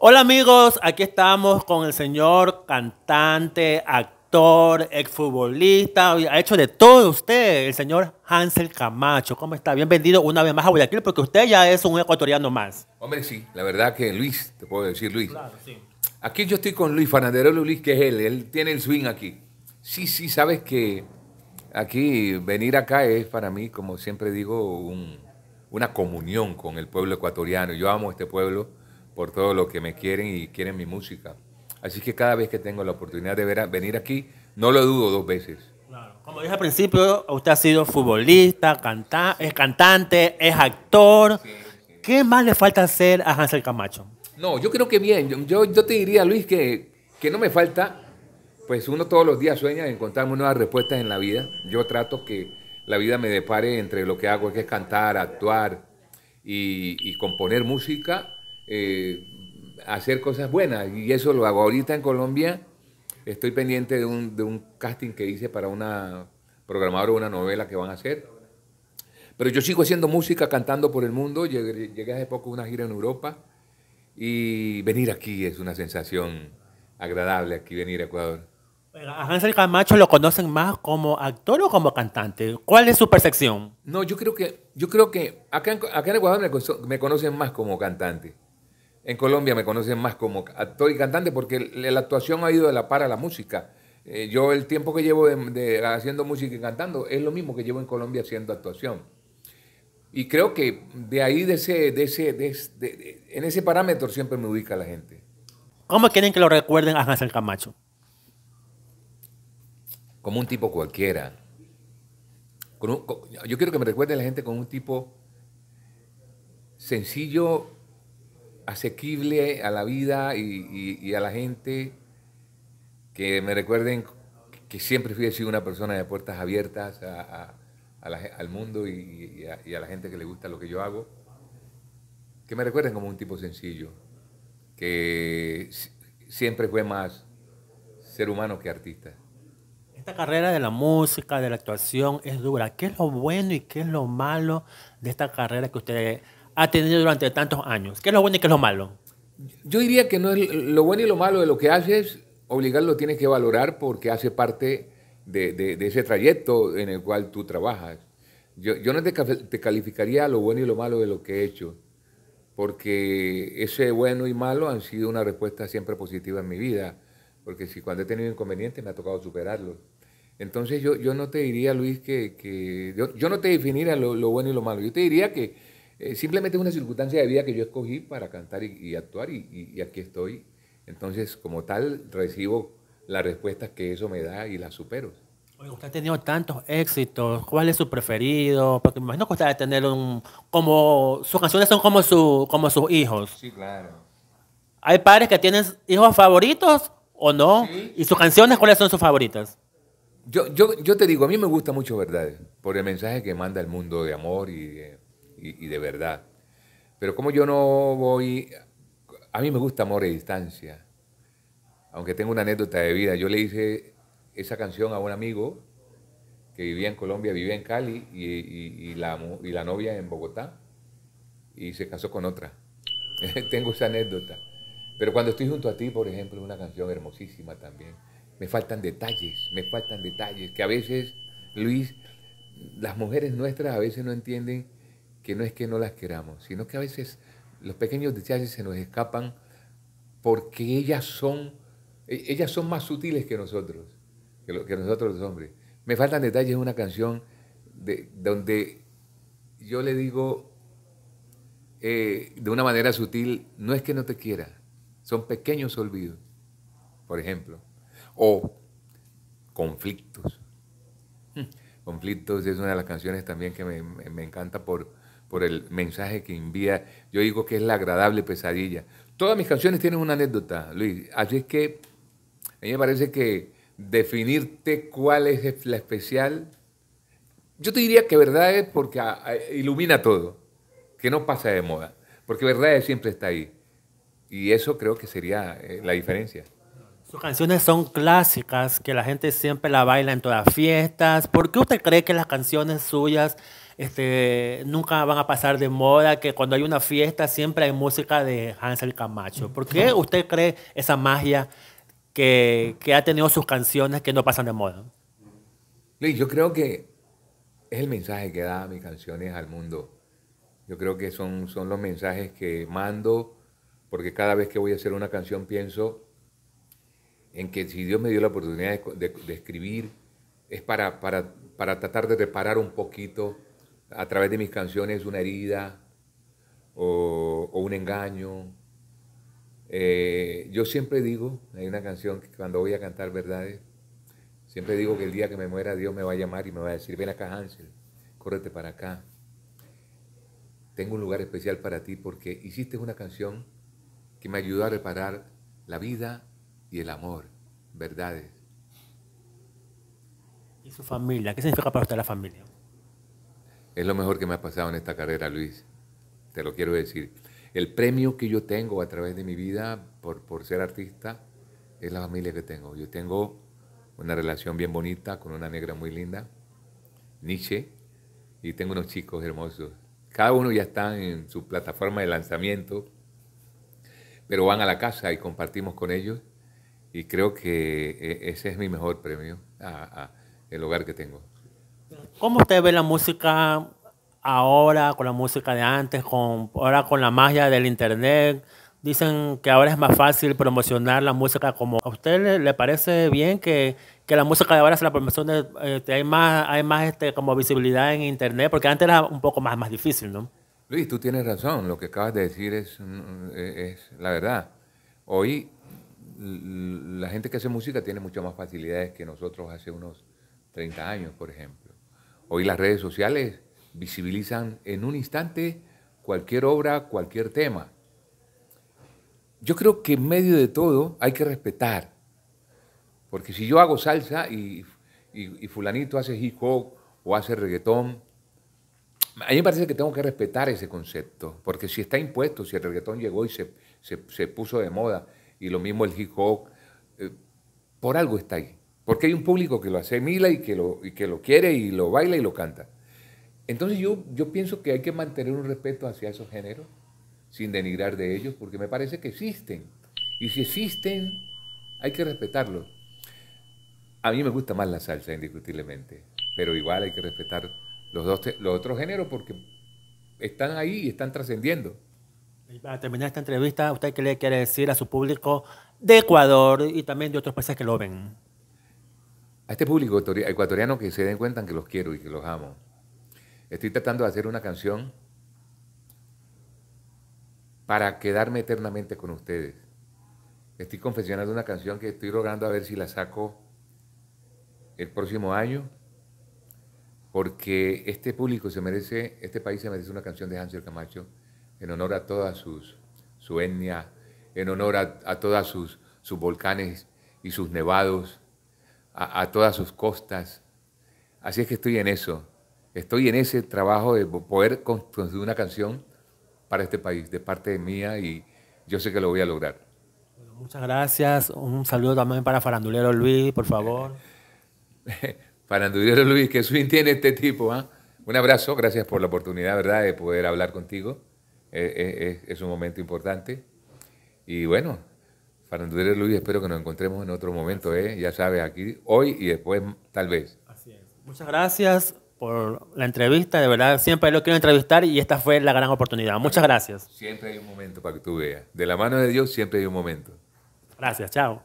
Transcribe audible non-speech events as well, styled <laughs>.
Hola amigos, aquí estamos con el señor cantante, actor, exfutbolista, ha hecho de todo usted, el señor Hansel Camacho. ¿Cómo está? Bienvenido una vez más a Guayaquil porque usted ya es un ecuatoriano más. Hombre, sí, la verdad que Luis, te puedo decir Luis. Claro, sí. Aquí yo estoy con Luis Fernandero Luis, que es él, él tiene el swing aquí. Sí, sí, sabes que aquí, venir acá es para mí, como siempre digo, una comunión con el pueblo ecuatoriano. Yo amo este pueblo por todo lo que me quieren y quieren mi música. Así que cada vez que tengo la oportunidad de venir aquí, no lo dudo dos veces. Como dije al principio, usted ha sido futbolista, canta es cantante, es actor. ¿Qué más le falta hacer a Hansel Camacho? No, yo creo que bien. Yo, yo te diría, Luis, que, no me falta, pues uno todos los días sueña de encontrarme nuevas respuestas en la vida. Yo trato que la vida me depare entre lo que hago, que es cantar, actuar y componer música eh, hacer cosas buenas. Y eso lo hago ahorita en Colombia. Estoy pendiente de un, de un casting que hice para una programadora una novela que van a hacer. Pero yo sigo haciendo música, cantando por el mundo. Llegué, hace poco a una gira en Europa. Y venir aquí es una sensación agradable, aquí venir a Ecuador. A Hansel Camacho lo conocen más como actor o como cantante. ¿Cuál es su percepción? No, yo creo que, yo creo que acá, en, en Ecuador me, me, conocen más como cantante. En Colombia me conocen más como actor y cantante porque la actuación ha ido de la par a la música. Eh, yo el tiempo que llevo haciendo música y cantando es lo mismo que llevo en Colombia haciendo actuación. Y creo que de ahí, de ese, de ese, en ese parámetro siempre me ubica la gente. ¿Cómo quieren que lo recuerden a Hansel Camacho? Como un tipo cualquiera. yo quiero que me recuerde la gente como un tipo sencillo asequible a la vida y, a la gente, que me recuerden que siempre fui así una persona de puertas abiertas al mundo y a, y, a, la gente que le gusta lo que yo hago, que me recuerden como un tipo sencillo, que siempre fue más ser humano que artista. Esta carrera de la música, de la actuación es dura. ¿Qué es lo bueno y qué es lo malo de esta carrera que usted ha tenido durante tantos años? ¿Qué es lo bueno y qué es lo malo? Yo diría que no es lo bueno y lo malo de lo que haces, obligarlo tienes que valorar porque hace parte de, ese trayecto en el cual tú trabajas. Yo, no te, te, calificaría lo bueno y lo malo de lo que he hecho, porque ese bueno y malo han sido una respuesta siempre positiva en mi vida, porque si cuando he tenido inconvenientes me ha tocado superarlos. Entonces yo, yo no te diría, Luis, que, yo, no te definiría lo bueno y lo malo, yo te diría que eh, simplemente es una circunstancia de vida que yo escogí para cantar y, actuar y, aquí estoy. Entonces, como tal, recibo las respuestas que eso me da y las supero. Oye, usted ha tenido tantos éxitos. ¿Cuál es su preferido? Porque me imagino que usted tener un... Como, sus canciones son como, su, como sus hijos. Sí, claro. ¿Hay padres que tienen hijos favoritos o no? ¿Y sus canciones cuáles son sus favoritas? Yo, yo, yo te digo, a mí me gusta mucho ¿verdad? por el mensaje que manda el mundo de amor y de y, de verdad. Pero como yo no voy, a mí me gusta Amor a Distancia, aunque tengo una anécdota de vida, yo le hice esa canción a un amigo que vivía en Colombia, vivía en Cali y, la, novia en Bogotá y se casó con otra. <laughs> tengo esa anécdota. Pero cuando estoy junto a ti, por ejemplo, es una canción hermosísima también. Me faltan detalles, me faltan detalles, que a veces, Luis, las mujeres nuestras a veces no entienden que no es que no las queramos, sino que a veces los pequeños detalles se nos escapan porque ellas son, e, ellas son más sutiles que nosotros, que, que nosotros los hombres. Me faltan detalles de una canción de, donde yo le digo eh, de una manera sutil, no es que no te quiera, son pequeños olvidos, por ejemplo, o conflictos. Hmm. Conflictos es una de las canciones también que me, me encanta por, por el mensaje que envía. Yo digo que es la agradable pesadilla. Todas mis canciones tienen una anécdota, Luis. Así es que a mí me parece que definirte cuál es la especial, yo te diría que verdad es porque ah, ah, ilumina todo, que no pasa de moda, porque verdad es siempre está ahí. Y eso creo que sería eh, la diferencia. Sus canciones son clásicas, que la gente siempre la baila en todas fiestas. ¿Por qué usted cree que las canciones suyas este, nunca van a pasar de moda, que cuando hay una fiesta siempre hay música de Hansel Camacho. ¿Por qué usted cree esa magia que, ha tenido sus canciones que no pasan de moda? yo creo que es el mensaje que da mis canciones al mundo. Yo creo que son, son los mensajes que mando, porque cada vez que voy a hacer una canción pienso en que si Dios me dio la oportunidad de, escribir, es para, para, para tratar de reparar un poquito a través de mis canciones una herida o, un engaño. Eh, yo siempre digo, hay una canción que cuando voy a cantar verdades, siempre digo que el día que me muera Dios me va a llamar y me va a decir, ven acá Hansel, córrete para acá. Tengo un lugar especial para ti porque hiciste una canción que me ayudó a reparar la vida y el amor, verdades. ¿Y su familia? ¿Qué significa para usted la familia? Es lo mejor que me ha pasado en esta carrera, Luis. Te lo quiero decir. El premio que yo tengo a través de mi vida por, por ser artista es la familia que tengo. Yo tengo una relación bien bonita con una negra muy linda, Nietzsche, y tengo unos chicos hermosos. Cada uno ya está en su plataforma de lanzamiento, pero van a la casa y compartimos con ellos. Y creo que eh, ese es mi mejor premio, el hogar que tengo. ¿Cómo usted ve la música ahora con la música de antes, con, ahora con la magia del internet? Dicen que ahora es más fácil promocionar la música como... ¿A usted le, parece bien que, la música de ahora se la promoción? Este, hay más, hay más este, como visibilidad en internet, porque antes era un poco más, más difícil, ¿no? Luis, tú tienes razón, lo que acabas de decir es, mm, eh, es la verdad. Hoy la gente que hace música tiene muchas más facilidades que nosotros hace unos 30 años, por ejemplo. Hoy las redes sociales visibilizan en un instante cualquier obra, cualquier tema. Yo creo que en medio de todo hay que respetar, porque si yo hago salsa y, fulanito hace hip hop o hace reggaetón, a mí me parece que tengo que respetar ese concepto, porque si está impuesto, si el reggaetón llegó y se, puso de moda, y lo mismo el hip hop, eh, por algo está ahí. Porque hay un público que lo asemila y que lo, que lo quiere y lo baila y lo canta. Entonces yo, yo pienso que hay que mantener un respeto hacia esos géneros, sin denigrar de ellos, porque me parece que existen. Y si existen, hay que respetarlos. A mí me gusta más la salsa, indiscutiblemente, pero igual hay que respetar los, dos, los otros géneros porque están ahí y están trascendiendo. para terminar esta entrevista, ¿usted qué le quiere decir a su público de Ecuador y también de otros países que lo ven? a este público ecuatoriano que se den cuenta que los quiero y que los amo. Estoy tratando de hacer una canción para quedarme eternamente con ustedes. Estoy confesionando una canción que estoy logrando a ver si la saco el próximo año, porque este público se merece, este país se merece una canción de Hansel Camacho en honor a toda sus, su etnia, en honor a, a todos sus, sus volcanes y sus nevados a, todas sus costas. Así es que estoy en eso. Estoy en ese trabajo de poder construir una canción para este país, de parte de mía, y yo sé que lo voy a lograr. muchas gracias. Un saludo también para Farandulero Luis, por favor. <laughs> Farandulero Luis, que swing tiene este tipo. ¿ah? Un abrazo, gracias por la oportunidad, ¿verdad?, de poder hablar contigo. Eh, eh, es un momento importante. Y bueno, para Andrés Luis, espero que nos encontremos en otro momento, ¿eh? ya sabes, aquí hoy y después tal vez. Así es. Muchas gracias por la entrevista, de verdad, siempre lo quiero entrevistar y esta fue la gran oportunidad. Muchas gracias. Siempre hay un momento para que tú veas. De la mano de Dios siempre hay un momento. Gracias, chao.